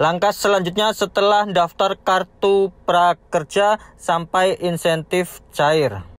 Langkah selanjutnya setelah daftar kartu prakerja sampai insentif cair.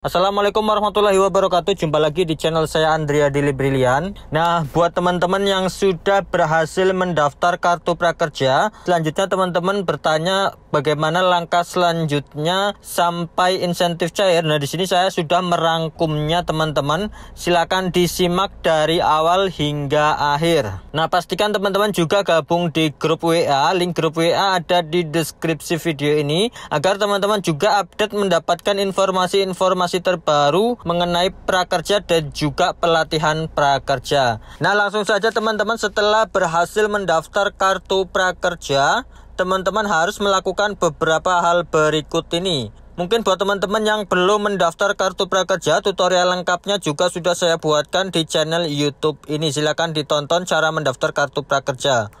Assalamualaikum warahmatullahi wabarakatuh Jumpa lagi di channel saya Andrea Dili Brilian Nah buat teman-teman yang sudah berhasil mendaftar kartu prakerja Selanjutnya teman-teman bertanya bagaimana langkah selanjutnya sampai insentif cair Nah di sini saya sudah merangkumnya teman-teman Silahkan disimak dari awal hingga akhir Nah pastikan teman-teman juga gabung di grup WA Link grup WA ada di deskripsi video ini Agar teman-teman juga update mendapatkan informasi-informasi informasi terbaru mengenai prakerja dan juga pelatihan prakerja. Nah, langsung saja teman-teman setelah berhasil mendaftar kartu prakerja, teman-teman harus melakukan beberapa hal berikut ini. Mungkin buat teman-teman yang belum mendaftar kartu prakerja, tutorial lengkapnya juga sudah saya buatkan di channel YouTube ini. Silakan ditonton cara mendaftar kartu prakerja.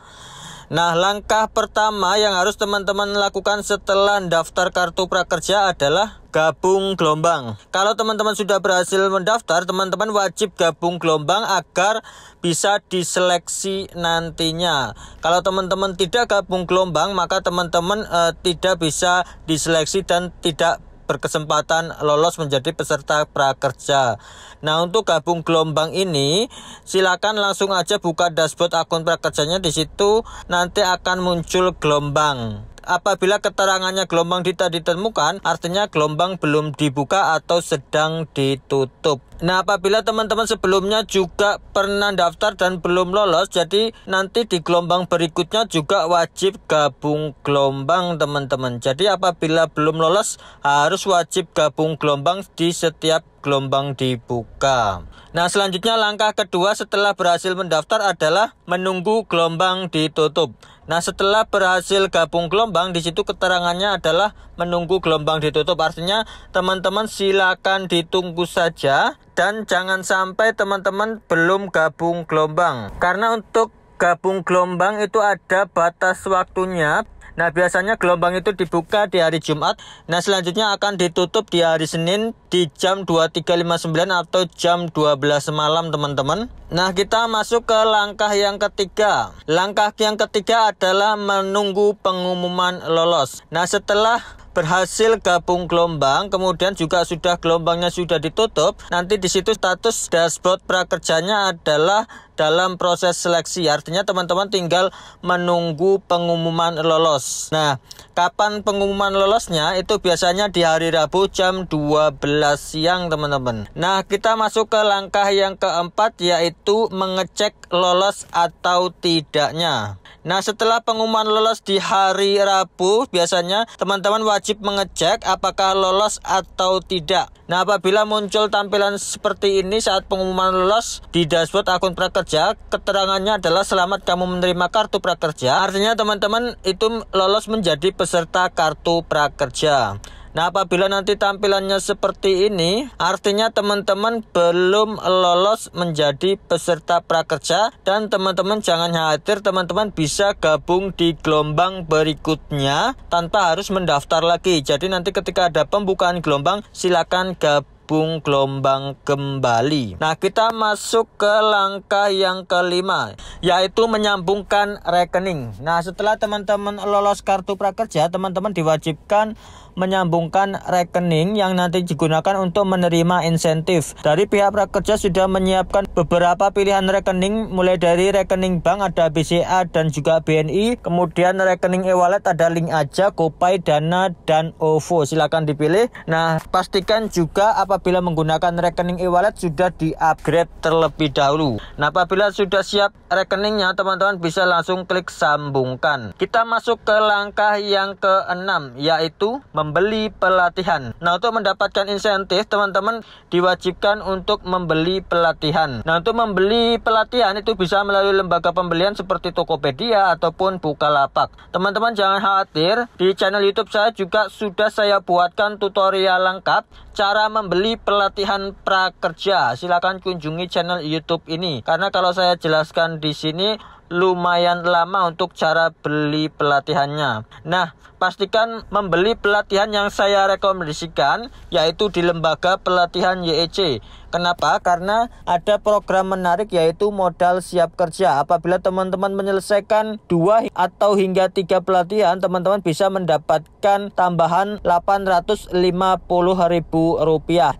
Nah, langkah pertama yang harus teman-teman lakukan setelah daftar kartu prakerja adalah gabung gelombang. Kalau teman-teman sudah berhasil mendaftar, teman-teman wajib gabung gelombang agar bisa diseleksi nantinya. Kalau teman-teman tidak gabung gelombang, maka teman-teman eh, tidak bisa diseleksi dan tidak berkesempatan lolos menjadi peserta prakerja. Nah, untuk gabung gelombang ini, silakan langsung aja buka dashboard akun prakerjanya di situ nanti akan muncul gelombang apabila keterangannya gelombang tidak ditemukan, artinya gelombang belum dibuka atau sedang ditutup. Nah, apabila teman-teman sebelumnya juga pernah daftar dan belum lolos, jadi nanti di gelombang berikutnya juga wajib gabung gelombang, teman-teman. Jadi apabila belum lolos, harus wajib gabung gelombang di setiap gelombang dibuka. Nah, selanjutnya langkah kedua setelah berhasil mendaftar adalah menunggu gelombang ditutup. Nah setelah berhasil gabung gelombang di situ keterangannya adalah menunggu gelombang ditutup artinya teman-teman silakan ditunggu saja dan jangan sampai teman-teman belum gabung gelombang karena untuk gabung gelombang itu ada batas waktunya Nah, biasanya gelombang itu dibuka di hari Jumat. Nah, selanjutnya akan ditutup di hari Senin di jam 23.59 atau jam 12 malam, teman-teman. Nah, kita masuk ke langkah yang ketiga. Langkah yang ketiga adalah menunggu pengumuman lolos. Nah, setelah berhasil gabung gelombang, kemudian juga sudah gelombangnya sudah ditutup. Nanti di situ status dashboard prakerjanya adalah dalam proses seleksi. Artinya teman-teman tinggal menunggu pengumuman lolos. Nah, kapan pengumuman lolosnya itu biasanya di hari Rabu jam 12 siang teman-teman. Nah, kita masuk ke langkah yang keempat yaitu mengecek lolos atau tidaknya. Nah, setelah pengumuman lolos di hari Rabu, biasanya teman-teman wajib mengecek apakah lolos atau tidak. Nah, apabila muncul tampilan seperti ini saat pengumuman lolos di dashboard akun prakerja prakerja keterangannya adalah selamat kamu menerima kartu prakerja. Artinya teman-teman itu lolos menjadi peserta kartu prakerja. Nah, apabila nanti tampilannya seperti ini, artinya teman-teman belum lolos menjadi peserta prakerja dan teman-teman jangan khawatir, teman-teman bisa gabung di gelombang berikutnya tanpa harus mendaftar lagi. Jadi nanti ketika ada pembukaan gelombang, silakan gabung gelembung gelombang kembali. Nah, kita masuk ke langkah yang kelima, yaitu menyambungkan rekening. Nah, setelah teman-teman lolos kartu prakerja, teman-teman diwajibkan menyambungkan rekening yang nanti digunakan untuk menerima insentif. Dari pihak prakerja sudah menyiapkan beberapa pilihan rekening mulai dari rekening bank ada BCA dan juga BNI, kemudian rekening e-wallet ada Link Aja, Kopai, Dana dan OVO. Silakan dipilih. Nah, pastikan juga apabila menggunakan rekening e-wallet sudah di-upgrade terlebih dahulu. Nah, apabila sudah siap rekeningnya, teman-teman bisa langsung klik sambungkan. Kita masuk ke langkah yang keenam yaitu membeli pelatihan. Nah, untuk mendapatkan insentif, teman-teman diwajibkan untuk membeli pelatihan. Nah, untuk membeli pelatihan itu bisa melalui lembaga pembelian seperti Tokopedia ataupun Bukalapak. Teman-teman jangan khawatir, di channel YouTube saya juga sudah saya buatkan tutorial lengkap cara membeli pelatihan prakerja. Silahkan kunjungi channel YouTube ini karena kalau saya jelaskan di sini lumayan lama untuk cara beli pelatihannya. Nah, pastikan membeli pelatihan yang saya rekomendasikan yaitu di lembaga pelatihan YEC Kenapa? Karena ada program menarik yaitu modal siap kerja. Apabila teman-teman menyelesaikan dua atau hingga tiga pelatihan, teman-teman bisa mendapatkan tambahan Rp850.000.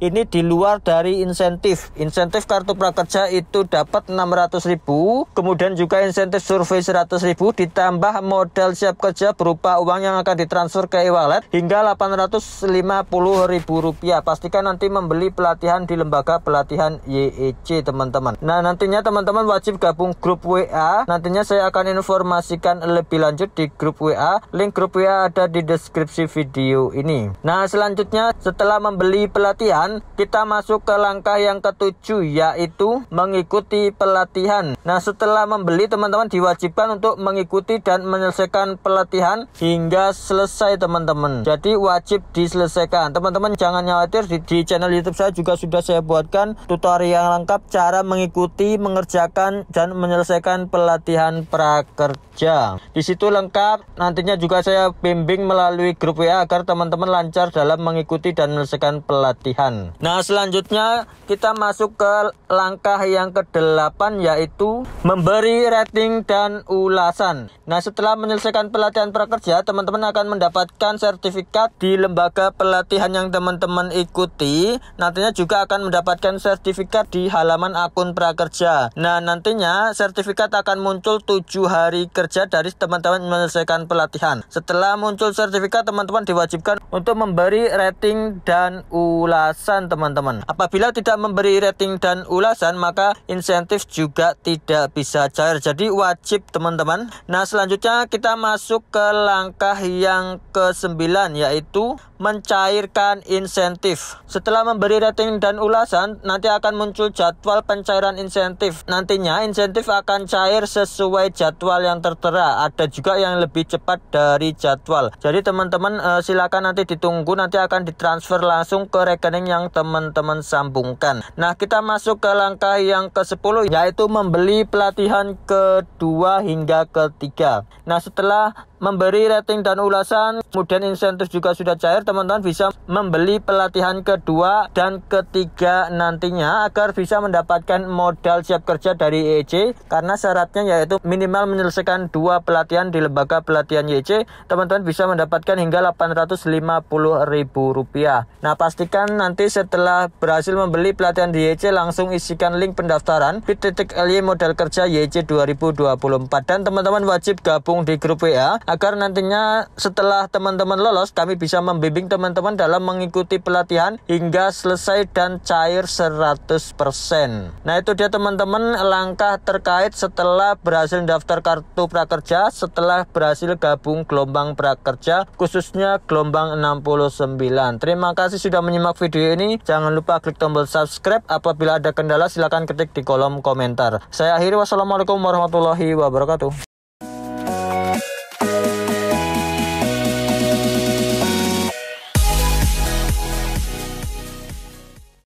Ini di luar dari insentif. Insentif kartu prakerja itu dapat rp 600.000, kemudian juga insentif survei rp 100.000 ditambah modal siap kerja berupa uang yang akan ditransfer ke e-wallet hingga Rp850.000. Pastikan nanti membeli pelatihan di lembaga pelatihan YEC teman-teman nah nantinya teman-teman wajib gabung grup WA nantinya saya akan informasikan lebih lanjut di grup WA link grup WA ada di deskripsi video ini nah selanjutnya setelah membeli pelatihan kita masuk ke langkah yang ketujuh yaitu mengikuti pelatihan nah setelah membeli teman-teman diwajibkan untuk mengikuti dan menyelesaikan pelatihan hingga selesai teman-teman jadi wajib diselesaikan teman-teman jangan khawatir di, di channel youtube saya juga sudah saya buat mendapatkan tutorial lengkap cara mengikuti, mengerjakan, dan menyelesaikan pelatihan prakerja. Di situ lengkap, nantinya juga saya bimbing melalui grup WA agar teman-teman lancar dalam mengikuti dan menyelesaikan pelatihan. Nah, selanjutnya kita masuk ke langkah yang kedelapan yaitu memberi rating dan ulasan. Nah, setelah menyelesaikan pelatihan prakerja, teman-teman akan mendapatkan sertifikat di lembaga pelatihan yang teman-teman ikuti. Nantinya juga akan mendapatkan mendapatkan sertifikat di halaman akun prakerja. Nah, nantinya sertifikat akan muncul 7 hari kerja dari teman-teman menyelesaikan pelatihan. Setelah muncul sertifikat, teman-teman diwajibkan untuk memberi rating dan ulasan teman-teman. Apabila tidak memberi rating dan ulasan, maka insentif juga tidak bisa cair. Jadi wajib teman-teman. Nah, selanjutnya kita masuk ke langkah yang ke-9 yaitu mencairkan insentif. Setelah memberi rating dan ulasan, nanti akan muncul jadwal pencairan insentif. Nantinya insentif akan cair sesuai jadwal yang tertera. Ada juga yang lebih cepat dari jadwal. Jadi teman-teman eh, silakan nanti ditunggu nanti akan ditransfer langsung ke rekening yang teman-teman sambungkan. Nah, kita masuk ke langkah yang ke-10 yaitu membeli pelatihan kedua hingga ketiga. Nah, setelah memberi rating dan ulasan, kemudian insentif juga sudah cair, teman-teman bisa membeli pelatihan kedua dan ketiga nantinya agar bisa mendapatkan modal siap kerja dari EJ e karena syaratnya yaitu minimal menyelesaikan dua pelatihan di lembaga pelatihan YC, e e teman-teman bisa mendapatkan hingga Rp850.000. Nah, pastikan nanti setelah berhasil membeli pelatihan di YC langsung isikan link pendaftaran bit.ly modal kerja YC 2024 dan teman-teman wajib gabung di grup WA agar nantinya setelah teman-teman lolos kami bisa membimbing teman-teman dalam mengikuti pelatihan hingga selesai dan cair 100%. Nah itu dia teman-teman langkah terkait setelah berhasil daftar kartu prakerja, setelah berhasil gabung gelombang prakerja khususnya gelombang 69. Terima kasih sudah menyimak video ini. Jangan lupa klik tombol subscribe. Apabila ada kendala silahkan ketik di kolom komentar. Saya akhiri wassalamualaikum warahmatullahi wabarakatuh.